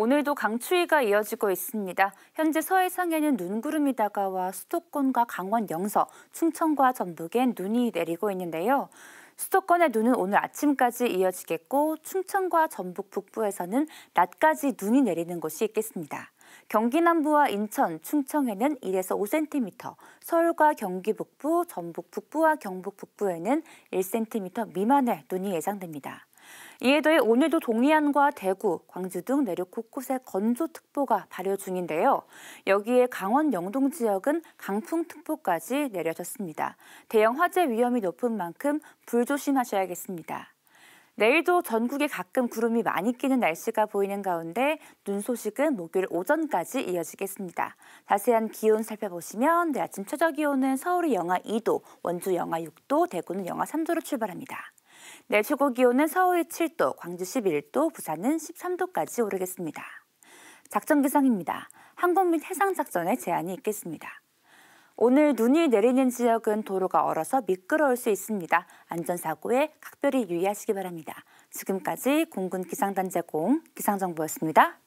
오늘도 강추위가 이어지고 있습니다. 현재 서해상에는 눈구름이 다가와 수도권과 강원 영서, 충청과 전북엔 눈이 내리고 있는데요. 수도권의 눈은 오늘 아침까지 이어지겠고 충청과 전북 북부에서는 낮까지 눈이 내리는 곳이 있겠습니다. 경기 남부와 인천, 충청에는 1에서 5cm, 서울과 경기 북부, 전북 북부와 경북 북부에는 1cm 미만의 눈이 예상됩니다. 이에 더해 오늘도 동해안과 대구, 광주 등 내륙 곳곳에 건조특보가 발효 중인데요. 여기에 강원 영동 지역은 강풍특보까지 내려졌습니다. 대형 화재 위험이 높은 만큼 불조심하셔야겠습니다. 내일도 전국에 가끔 구름이 많이 끼는 날씨가 보이는 가운데 눈 소식은 목요일 오전까지 이어지겠습니다. 자세한 기온 살펴보시면 내 아침 최저 기온은 서울이 영하 2도, 원주 영하 6도, 대구는 영하 3도로 출발합니다. 내 네, 최고 기온은 서울 7도, 광주 11도, 부산은 13도까지 오르겠습니다. 작전 기상입니다. 항공 및 해상 작전에 제한이 있겠습니다. 오늘 눈이 내리는 지역은 도로가 얼어서 미끄러울 수 있습니다. 안전사고에 각별히 유의하시기 바랍니다. 지금까지 공군 기상단제 공 기상정보였습니다.